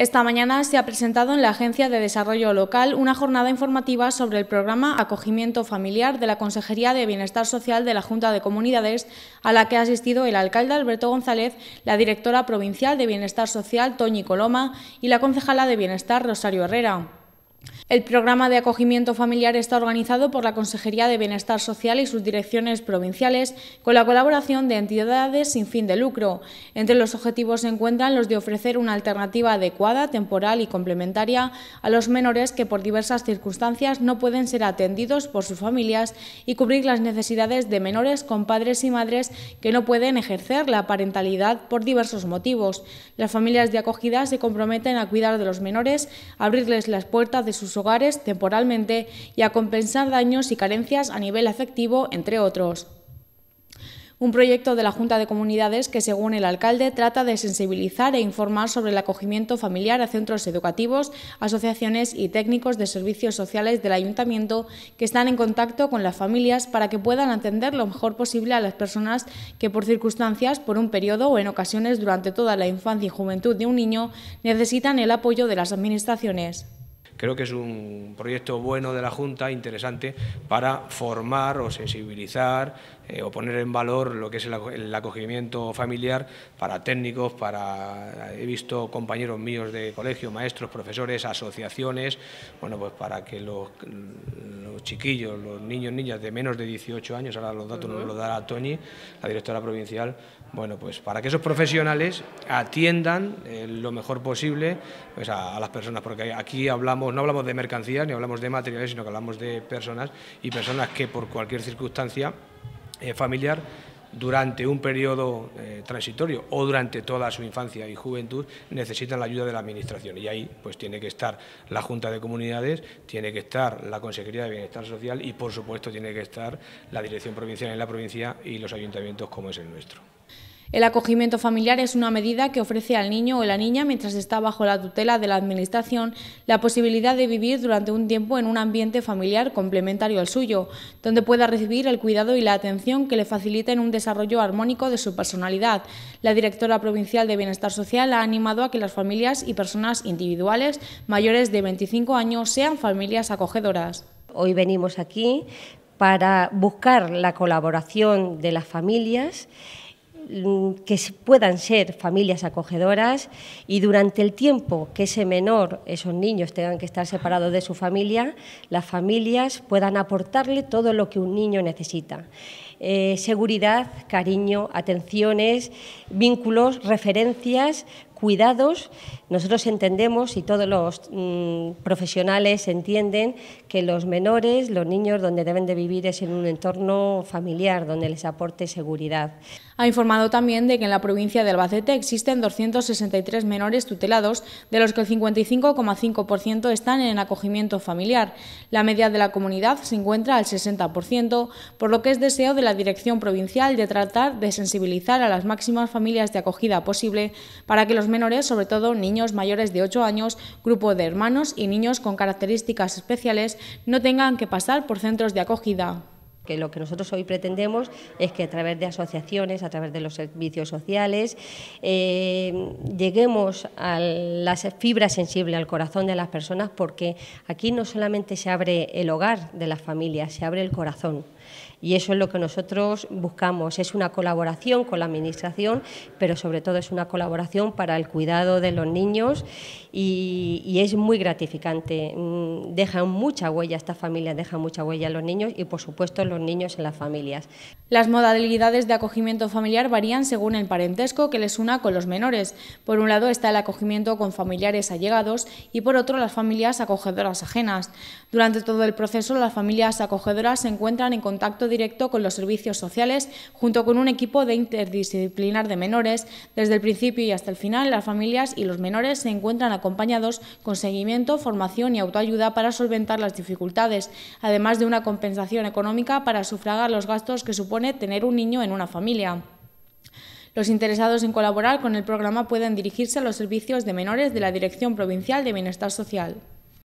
Esta mañana se ha presentado en la Agencia de Desarrollo Local una jornada informativa sobre el programa Acogimiento Familiar de la Consejería de Bienestar Social de la Junta de Comunidades, a la que ha asistido el alcalde Alberto González, la directora provincial de Bienestar Social Toñi Coloma y la concejala de Bienestar Rosario Herrera. El programa de acogimiento familiar está organizado por la Consejería de Bienestar Social y sus direcciones provinciales, con la colaboración de entidades sin fin de lucro. Entre los objetivos se encuentran los de ofrecer una alternativa adecuada, temporal y complementaria a los menores que por diversas circunstancias no pueden ser atendidos por sus familias y cubrir las necesidades de menores con padres y madres que no pueden ejercer la parentalidad por diversos motivos. Las familias de acogida se comprometen a cuidar de los menores, abrirles las puertas de sus hogares temporalmente y a compensar daños y carencias a nivel afectivo, entre otros un proyecto de la Junta de Comunidades que, según el alcalde, trata de sensibilizar e informar sobre el acogimiento familiar a centros educativos, asociaciones y técnicos de servicios sociales del ayuntamiento que están en contacto con las familias para que puedan atender lo mejor posible a las personas que, por circunstancias, por un periodo o en ocasiones durante toda la infancia y juventud de un niño, necesitan el apoyo de las administraciones creo que es un proyecto bueno de la Junta, interesante, para formar o sensibilizar eh, o poner en valor lo que es el, acogimiento familiar para técnicos, para he visto compañeros míos de colegio, maestros, profesores, asociaciones, bueno, pues para que los, los chiquillos, los niños, niñas de menos de 18 años, ahora los datos nos los dará Toñi, la directora provincial, bueno, pues para que esos profesionales atiendan eh, lo mejor posible pues a, a, las personas, porque aquí hablamos, no hablamos de mercancías ni hablamos de materiales, sino que hablamos de personas y personas que por cualquier circunstancia eh, familiar durante un periodo eh, transitorio o durante toda su infancia y juventud necesitan la ayuda de la Administración. Y ahí pues tiene que estar la Junta de Comunidades, tiene que estar la Consejería de Bienestar Social y, por supuesto, tiene que estar la Dirección Provincial en la provincia y los ayuntamientos como es el nuestro. El acogimiento familiar es una medida que ofrece al niño o la niña, mientras está bajo la tutela de la Administración, la posibilidad de vivir durante un tiempo en un ambiente familiar complementario al suyo, donde pueda recibir el cuidado y la atención que le faciliten un desarrollo armónico de su personalidad. La directora provincial de Bienestar Social ha animado a que las familias y personas individuales mayores de 25 años sean familias acogedoras. Hoy venimos aquí para buscar la colaboración de las familias que puedan ser familias acogedoras y durante el tiempo que ese menor, esos niños tengan que estar separados de su familia, las familias puedan aportarle todo lo que un niño necesita. Eh, seguridad, cariño, atenciones, vínculos, referencias, cuidados, nosotros entendemos y todos los mm, profesionales entienden que los menores, los niños, donde deben de vivir es en un entorno familiar, donde les aporte seguridad. Ha informado también de que en la provincia de Albacete existen 263 menores tutelados, de los que el 55,5% están en acogimiento familiar. La media de la comunidad se encuentra al 60%, por lo que es deseo de la Dirección Provincial de tratar de sensibilizar a las máximas familias de acogida posible para que los menores, sobre todo niños mayores de 8 años, grupo de hermanos y niños con características especiales, no tengan que pasar por centros de acogida que lo que nosotros hoy pretendemos es que a través de asociaciones, a través de los servicios sociales, eh, lleguemos a la fibra sensible al corazón de las personas, porque aquí no solamente se abre el hogar de las familias, se abre el corazón. Y eso es lo que nosotros buscamos, es una colaboración con la Administración, pero sobre todo es una colaboración para el cuidado de los niños y, es muy gratificante. Mm, deja mucha huella, esta familia deja mucha huella a los niños y por supuesto a los niños en las familias. Las modalidades de acogimiento familiar varían según el parentesco que les una con los menores. Por un lado está el acogimiento con familiares allegados y por otro las familias acogedoras ajenas. Durante todo el proceso las familias acogedoras se encuentran en contacto directo con los servicios sociales, junto con un equipo de interdisciplinar de menores. Desde el principio y hasta el final, las familias y los menores se encuentran acompañados con seguimiento, formación y autoayuda para solventar las dificultades, además de una compensación económica para sufragar los gastos que supone tener un niño en una familia. Los interesados en colaborar con el programa pueden dirigirse a los servicios de menores de la Dirección Provincial de Bienestar Social.